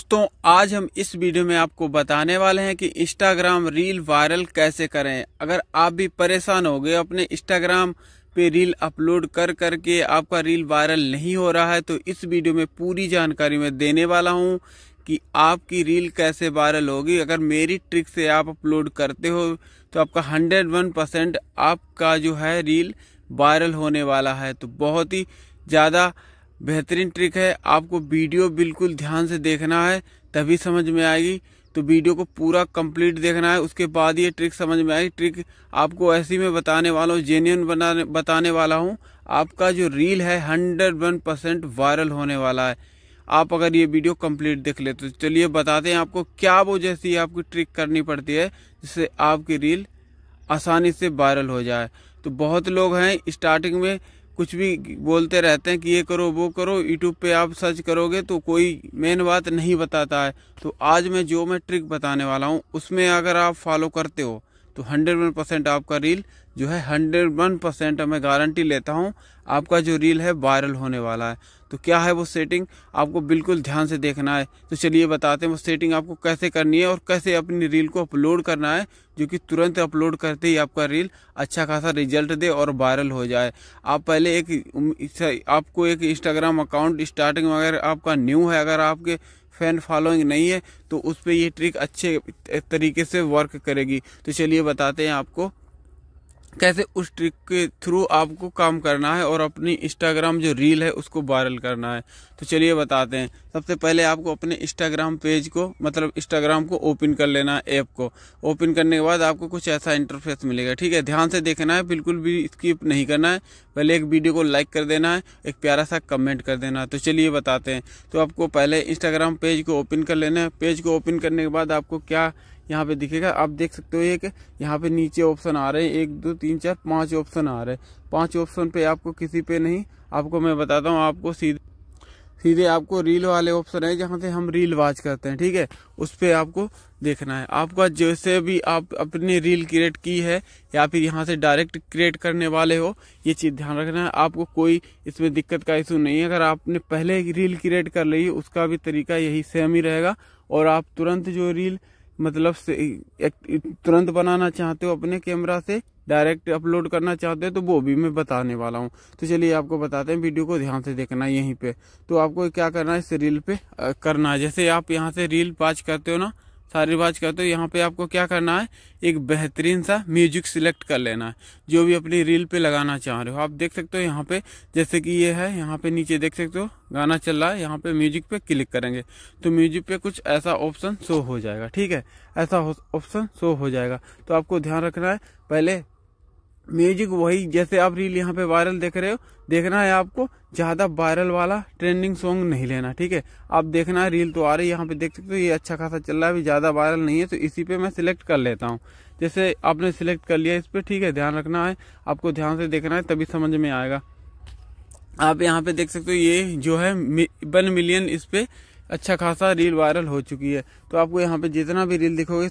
दोस्तों आज हम इस वीडियो में आपको बताने वाले हैं कि इंस्टाग्राम रील वायरल कैसे करें अगर आप भी परेशान हो गए अपने इंस्टाग्राम पे रील अपलोड कर करके आपका रील वायरल नहीं हो रहा है तो इस वीडियो में पूरी जानकारी मैं देने वाला हूं कि आपकी रील कैसे वायरल होगी अगर मेरी ट्रिक से आप अपलोड करते हो तो आपका हंड्रेड वन परसेंट आपका जो है रील वायरल होने वाला है तो बहुत ही ज़्यादा बेहतरीन ट्रिक है आपको वीडियो बिल्कुल ध्यान से देखना है तभी समझ में आएगी तो वीडियो को पूरा कंप्लीट देखना है उसके बाद ये ट्रिक समझ में आएगी ट्रिक आपको ऐसी में बताने वाला हूँ जेन्यून बनाने बताने वाला हूँ आपका जो रील है हंड्रेड वन परसेंट वायरल होने वाला है आप अगर ये वीडियो कंप्लीट देख ले तो चलिए बताते हैं आपको क्या वो जैसी आपकी ट्रिक करनी पड़ती है जिससे आपकी रील आसानी से वायरल हो जाए तो बहुत लोग हैं स्टार्टिंग में कुछ भी बोलते रहते हैं कि ये करो वो करो यूट्यूब पे आप सर्च करोगे तो कोई मेन बात नहीं बताता है तो आज मैं जो मैं ट्रिक बताने वाला हूँ उसमें अगर आप फॉलो करते हो तो हंड्रेड वन परसेंट आपका रील जो है हंड्रेड वन परसेंट मैं गारंटी लेता हूँ आपका जो रील है वायरल होने वाला है तो क्या है वो सेटिंग आपको बिल्कुल ध्यान से देखना है तो चलिए बताते हैं वो सेटिंग आपको कैसे करनी है और कैसे अपनी रील को अपलोड करना है जो कि तुरंत अपलोड करते ही आपका रील अच्छा खासा रिजल्ट दे और वायरल हो जाए आप पहले एक आपको एक इंस्टाग्राम अकाउंट स्टार्टिंग में अगर आपका न्यू है अगर आपके फैन फॉलोइंग नहीं है तो उस पर ये ट्रिक अच्छे तरीके से वर्क करेगी तो चलिए बताते हैं आपको कैसे उस ट्रिक के थ्रू आपको काम करना है और अपनी इंस्टाग्राम जो रील है उसको वायरल करना है तो चलिए बताते हैं सबसे पहले आपको अपने इंस्टाग्राम पेज को मतलब इंस्टाग्राम को ओपन कर लेना है ऐप को ओपन करने के बाद आपको कुछ ऐसा इंटरफेस मिलेगा ठीक है ध्यान से देखना है बिल्कुल भी स्किप नहीं करना है पहले एक वीडियो को लाइक कर देना है एक प्यारा सा कमेंट कर देना है तो चलिए बताते हैं तो आपको पहले इंस्टाग्राम पेज को ओपन कर लेना है पेज को ओपन करने के बाद आपको क्या यहाँ पे दिखेगा आप देख सकते हो एक यहाँ पे नीचे ऑप्शन आ रहे हैं एक दो तीन चार पांच ऑप्शन आ रहे हैं पांच ऑप्शन पे आपको किसी पे नहीं आपको मैं बताता हूँ आपको सीधे सीधे आपको रील वाले ऑप्शन है जहाँ से हम रील वाच करते हैं ठीक है उस पर आपको देखना है आपका जैसे भी आप अपने रील क्रिएट की है या फिर यहाँ से डायरेक्ट क्रिएट करने वाले हो ये चीज़ ध्यान रखना है आपको कोई इसमें दिक्कत का इशू नहीं है अगर आपने पहले रील क्रिएट कर ली उसका भी तरीका यही सेम ही रहेगा और आप तुरंत जो रील मतलब से तुरंत बनाना चाहते हो अपने कैमरा से डायरेक्ट अपलोड करना चाहते हो तो वो भी मैं बताने वाला हूँ तो चलिए आपको बताते हैं वीडियो को ध्यान से देखना यहीं पे तो आपको क्या करना है इस रील पे करना है जैसे आप यहाँ से रील पाच करते हो ना सारे रिवाज करते तो यहाँ पे आपको क्या करना है एक बेहतरीन सा म्यूजिक सिलेक्ट कर लेना है जो भी अपनी रील पे लगाना चाह रहे हो आप देख सकते हो यहाँ पे जैसे कि ये है यहाँ पे नीचे देख सकते हो गाना चल रहा है यहाँ पे म्यूजिक पे क्लिक करेंगे तो म्यूजिक पे कुछ ऐसा ऑप्शन शो हो जाएगा ठीक है ऐसा ऑप्शन शो हो जाएगा तो आपको ध्यान रखना है पहले म्यूजिक वही जैसे आप रील यहाँ पे वायरल देख रहे हो देखना है आपको ज्यादा वायरल वाला ट्रेंडिंग सॉन्ग नहीं लेना ठीक है आप देखना है रील तो आ रही है यहाँ पे देख सकते हो ये अच्छा खासा चल रहा है अभी ज्यादा वायरल नहीं है तो इसी पे मैं सिलेक्ट कर लेता हूँ जैसे आपने सिलेक्ट कर लिया इस पर ठीक है ध्यान रखना है आपको ध्यान से देखना है तभी समझ में आएगा आप यहाँ पे देख सकते हो ये जो है वन मिलियन इस पे अच्छा खासा रील वायरल हो चुकी है तो आपको यहाँ पे जितना भी रील दिखोगे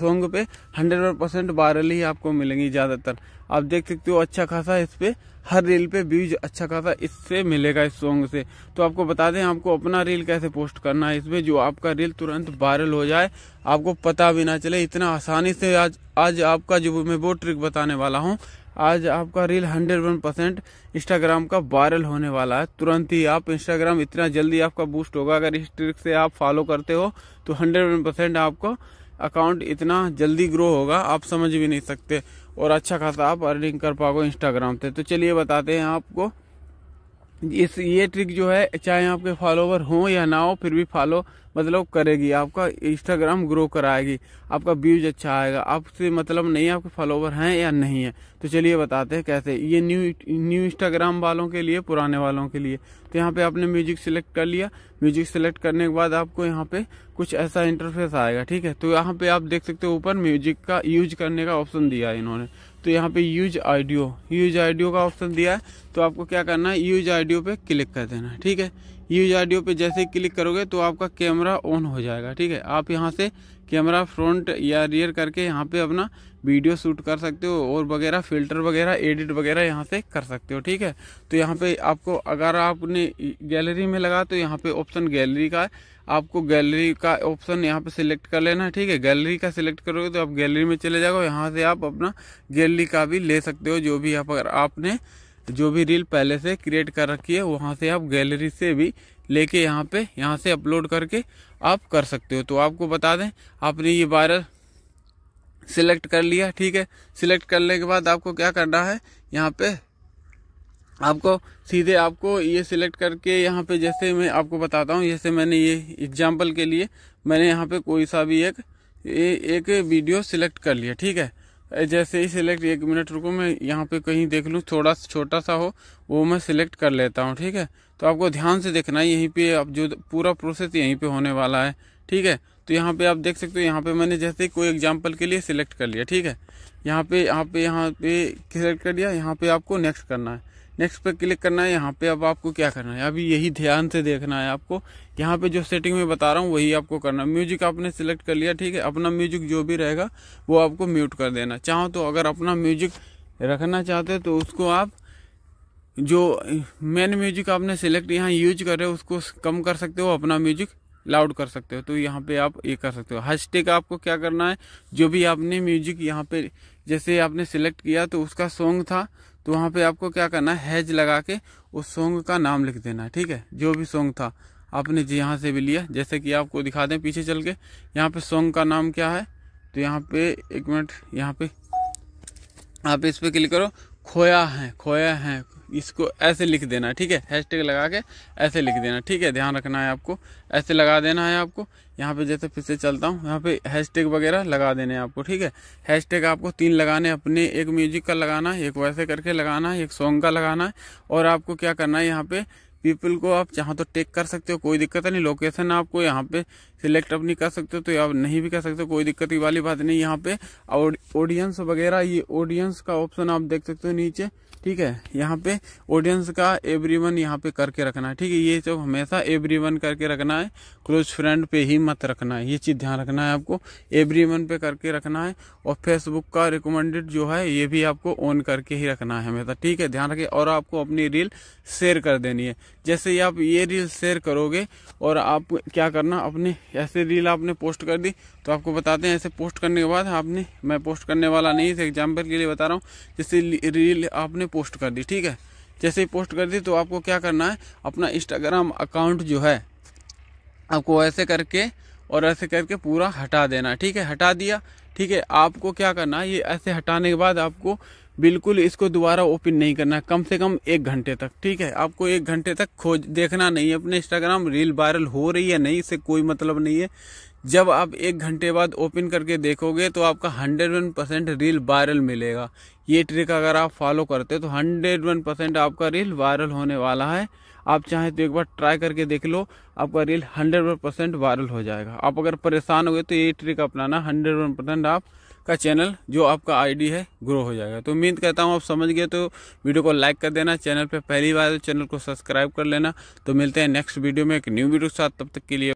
सॉन्ग पे हंड्रेड परसेंट वायरल ही आपको मिलेंगी ज़्यादातर आप देख सकते हो अच्छा खासा इस पे हर रील पे व्यूज अच्छा खासा इससे मिलेगा इस सॉन्ग से तो आपको बता दें आपको अपना रील कैसे पोस्ट करना है इसमें जो आपका रील तुरंत वायरल हो जाए आपको पता भी ना चले इतना आसानी से आज आज आपका जो मैं वो ट्रिक बताने वाला हूँ आज आपका reel hundred one percent Instagram का वायरल होने वाला है तुरंत ही आप इंस्टाग्राम इतना जल्दी आपका बूस्ट होगा अगर इस ट्रिक से आप फॉलो करते हो तो हंड्रेड वन परसेंट आपको अकाउंट इतना जल्दी ग्रो होगा आप समझ भी नहीं सकते और अच्छा खासा आप अर्निंग कर पाओगे इंस्टाग्राम से तो चलिए बताते हैं आपको इस ये ट्रिक जो है चाहे आपके फॉलोवर हो या ना हो फिर भी फॉलो मतलब करेगी आपका इंस्टाग्राम ग्रो कराएगी आपका व्यूज अच्छा आएगा आपसे मतलब नहीं आपके फॉलोवर हैं या नहीं है तो चलिए बताते हैं कैसे ये न्यू न्यू इंस्टाग्राम वालों के लिए पुराने वालों के लिए तो यहाँ पे आपने म्यूजिक सिलेक्ट कर लिया म्यूजिक सिलेक्ट करने के बाद आपको यहाँ पे कुछ ऐसा इंटरफेस आएगा ठीक है तो यहाँ पे आप देख सकते हो ऊपर म्यूजिक का यूज करने का ऑप्शन दिया है इन्होंने तो यहाँ पे यूज आइडियो यूज आइडियो का ऑप्शन दिया है तो आपको क्या करना है यूज आइडियो पे क्लिक कर देना ठीक है यूज आइडियो पे जैसे ही क्लिक करोगे तो आपका कैमरा ऑन हो जाएगा ठीक है आप यहाँ से कैमरा फ्रंट या रियर करके यहाँ पे अपना वीडियो शूट कर सकते हो और वगैरह फिल्टर वगैरह एडिट वगैरह यहाँ से कर सकते हो ठीक है तो यहाँ पे आपको अगर आपने गैलरी में लगा तो यहाँ पे ऑप्शन गैलरी का है आपको गैलरी का ऑप्शन यहाँ पे सिलेक्ट कर लेना है ठीक है गैलरी का सिलेक्ट करोगे तो आप गैलरी में चले जाओ यहाँ से आप अपना गैलरी का भी ले सकते हो जो भी अगर आपने जो भी रील पहले से क्रिएट कर रखी है वहाँ से आप गैलरी से भी लेके यहाँ पे यहाँ से अपलोड करके आप कर सकते हो तो आपको बता दें आपने ये वायरल सिलेक्ट कर लिया ठीक है सिलेक्ट करने के बाद आपको क्या करना है यहाँ पे आपको सीधे आपको ये सिलेक्ट करके यहाँ पे जैसे मैं आपको बताता हूँ जैसे मैंने ये एग्जाम्पल के लिए मैंने यहाँ पे कोई सा भी एक ए, एक वीडियो सिलेक्ट कर लिया ठीक है जैसे ही सिलेक्ट एक मिनट रुको मैं यहाँ पे कहीं देख लूँ थोड़ा छोटा सा हो वो मैं सिलेक्ट कर लेता हूँ ठीक है तो आपको ध्यान से देखना है यहीं पर अब जो पूरा प्रोसेस यहीं पर होने वाला है ठीक है तो यहाँ पर आप देख सकते हो यहाँ पर मैंने जैसे कोई एग्जाम्पल के लिए सिलेक्ट कर लिया ठीक है यहाँ पे यहाँ पे यहाँ पे सिलेक्ट कर लिया यहाँ पर आपको नेक्स्ट करना है नेक्स्ट पे क्लिक करना है यहाँ पे अब आपको क्या करना है अभी यही ध्यान से देखना है आपको यहाँ पे जो सेटिंग में बता रहा हूँ वही आपको करना है म्यूजिक आपने सिलेक्ट कर लिया ठीक है अपना म्यूजिक जो भी रहेगा वो आपको म्यूट कर देना चाहो तो अगर अपना म्यूजिक रखना चाहते हो तो उसको आप जो मेन म्यूजिक आपने सिलेक्ट यहाँ यूज कर रहे हो उसको कम कर सकते हो अपना म्यूजिक लाउड कर सकते हो तो यहाँ पे आप ये कर सकते हो हैशटैग आपको क्या करना है जो भी आपने म्यूजिक यहाँ पे जैसे आपने सिलेक्ट किया तो उसका सॉन्ग था तो वहाँ पे आपको क्या करना है हैज लगा के उस सॉन्ग का नाम लिख देना ठीक है जो भी सॉन्ग था आपने जी यहाँ से भी लिया जैसे कि आपको दिखा दें पीछे चल के यहाँ पे सॉन्ग का नाम क्या है तो यहाँ पे एक मिनट यहाँ पे आप इस पर क्लिक करो खोया है खोया है इसको ऐसे लिख देना है ठीक है हैशटैग लगा के ऐसे लिख देना ठीक है ध्यान रखना है आपको ऐसे लगा देना है आपको यहाँ पे जैसे फिर से चलता हूँ यहाँ पे हैशटैग वगैरह लगा देने हैं आपको ठीक है हैशटैग आपको तीन लगाने अपने एक म्यूजिक का लगाना है एक वैसे करके लगाना है एक सॉन्ग का लगाना है और आपको क्या करना है यहाँ पे पीपल को आप चाहो तो टेक कर सकते हो कोई दिक्कत नहीं लोकेशन आपको यहाँ पे सिलेक्ट अपनी कर सकते हो तो आप नहीं भी कर सकते हो कोई दिक्कत की वाली बात नहीं यहाँ पे ऑडियंस वगैरह ये ऑडियंस का ऑप्शन आप देख सकते हो नीचे ठीक है यहाँ पे ऑडियंस का एवरी वन यहाँ पे करके रखना है ठीक है ये सब हमेशा एवरी वन करके रखना है क्लोज फ्रेंड पे ही मत रखना है ये चीज़ ध्यान रखना है आपको एवरी वन पे करके रखना है और फेसबुक का रिकमेंडेड जो है ये भी आपको ऑन करके ही रखना है हमेशा ठीक है ध्यान रखें और आपको अपनी रील शेयर कर देनी है जैसे ही आप ये रील शेयर करोगे और आप क्या करना अपने ऐसे रील आपने पोस्ट कर दी तो आपको बताते हैं ऐसे पोस्ट करने के बाद आपने मैं पोस्ट करने वाला नहीं था एग्जाम्पल के लिए बता रहा हूँ जैसे रील आपने पोस्ट कर दी ठीक है जैसे ही पोस्ट कर दी तो आपको क्या करना है अपना इंस्टाग्राम अकाउंट जो है आपको ऐसे करके और ऐसे करके पूरा हटा देना ठीक है हटा दिया ठीक है आपको क्या करना है ये ऐसे हटाने के बाद आपको बिल्कुल इसको दोबारा ओपन नहीं करना है कम से कम एक घंटे तक ठीक है आपको एक घंटे तक खोज देखना नहीं है अपने इंस्टाग्राम रील वायरल हो रही है नहीं इससे कोई मतलब नहीं है जब आप एक घंटे बाद ओपन करके देखोगे तो आपका hundred one percent reel viral मिलेगा ये ट्रिक अगर आप फॉलो करते तो हंड्रेड वन परसेंट आपका रील वायरल होने वाला है आप चाहे तो एक बार ट्राई करके देख लो आपका reel hundred one percent viral हो जाएगा आप अगर परेशान हो गए तो ये ट्रिक अपनाना हंड्रेड वन परसेंट आप का चैनल जो आपका आईडी है ग्रो हो जाएगा तो उम्मीद करता हूँ आप समझ गए तो वीडियो को लाइक कर देना चैनल पर पहली बार तो चैनल को सब्सक्राइब कर लेना तो मिलते हैं नेक्स्ट वीडियो में एक न्यू वीडियो के साथ तब तक के लिए